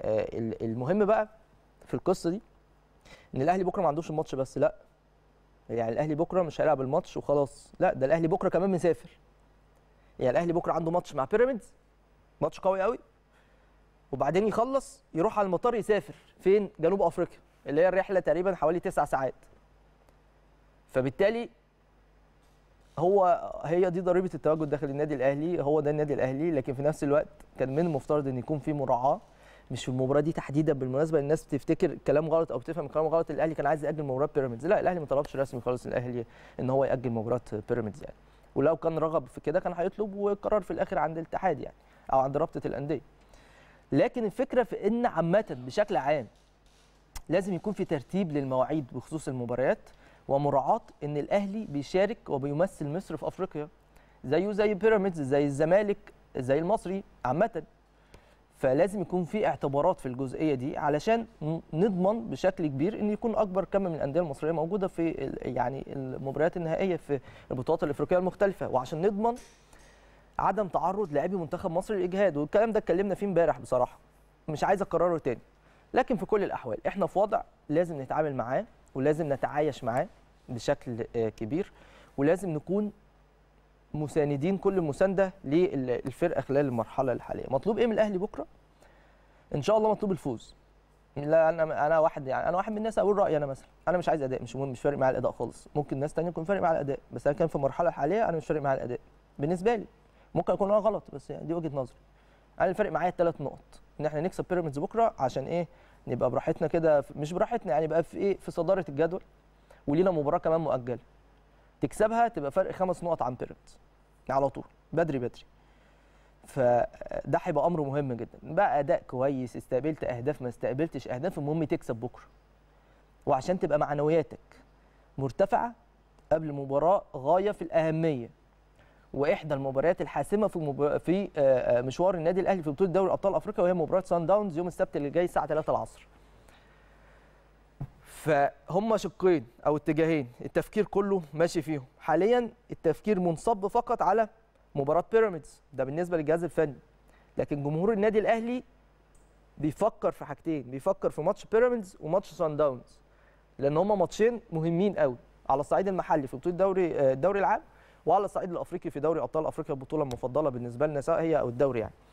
آه، المهم بقى في القصه دي ان الاهلي بكره ما عندوش الماتش بس لا يعني الاهلي بكره مش هيلعب الماتش وخلاص لا ده الاهلي بكره كمان مسافر يعني الاهلي بكره عنده ماتش مع بيراميدز ماتش قوي قوي وبعدين يخلص يروح على المطار يسافر فين جنوب افريقيا اللي هي الرحله تقريبا حوالي تسع ساعات فبالتالي هو هي دي ضريبه التواجد داخل النادي الاهلي هو ده النادي الاهلي لكن في نفس الوقت كان من المفترض ان يكون في مراعاه مش في المباراه دي تحديدا بالمناسبه الناس بتفتكر كلام غلط او بتفهم كلام غلط الاهلي كان عايز ياجل مباراه بيراميدز لا الاهلي ما طلبش رسمي خالص الاهلي ان هو ياجل مباراه بيراميدز يعني ولو كان رغب في كده كان هيطلب وقرار في الاخر عند الاتحاد يعني او عند رابطه الانديه لكن الفكره في ان عامه بشكل عام لازم يكون في ترتيب للمواعيد بخصوص المباريات ومراعاه ان الاهلي بيشارك وبيمثل مصر في افريقيا زيه زي بيراميدز زي الزمالك زي المصري عامه فلازم يكون في اعتبارات في الجزئيه دي علشان نضمن بشكل كبير ان يكون اكبر كم من الانديه المصريه موجوده في يعني المباريات النهائيه في البطولات الافريقيه المختلفه وعشان نضمن عدم تعرض لاعبي منتخب مصر للاجهاد والكلام ده اتكلمنا فيه امبارح بصراحه مش عايز اكرره تاني لكن في كل الاحوال احنا في وضع لازم نتعامل معاه ولازم نتعايش معاه بشكل آه، كبير ولازم نكون مساندين كل مسانده للفرقه خلال المرحله الحاليه مطلوب ايه من الاهلي بكره ان شاء الله مطلوب الفوز يعني لا انا انا واحد يعني انا واحد من الناس اقول رايي انا مثلا انا مش عايز اداء مش مهم مش فارق معايا الاداء خالص ممكن ناس ثانيه يكون فارق معايا الاداء بس انا كان في المرحله الحاليه انا مش فارق معايا الاداء بالنسبه لي ممكن اكون انا غلط بس يعني دي وجهه نظري انا الفرق معايا الثلاث نقط ان احنا نكسب بيراميدز بكره عشان ايه نبقى براحتنا كده مش براحتنا يعني بقى في ايه في صداره الجدول ولينا مباراه كمان مؤجله تكسبها تبقى فرق خمس نقط عن بيراميدز يعني على طول بدري بدري فده هيبقى امر مهم جدا بقى اداء كويس استقبلت اهداف ما استقبلتش اهداف المهم تكسب بكره وعشان تبقى معنوياتك مرتفعه قبل مباراه غايه في الاهميه واحدى المباريات الحاسمه في في آه، آه، مشوار النادي الاهلي في بطوله دوري ابطال افريقيا وهي مباراه سان داونز يوم السبت اللي جاي الساعه 3 العصر فهم شقين او اتجاهين التفكير كله ماشي فيهم حاليا التفكير منصب فقط على مباراه بيراميدز ده بالنسبه للجهاز الفني لكن جمهور النادي الاهلي بيفكر في حاجتين بيفكر في ماتش بيراميدز وماتش سان داونز لان هما ماتشين مهمين قوي على الصعيد المحلي في بطوله دوري الدوري آه، العام وعلى الصعيد الافريقي في دوري ابطال افريقيا البطوله المفضله بالنسبه لنا سواء هي او الدوري يعني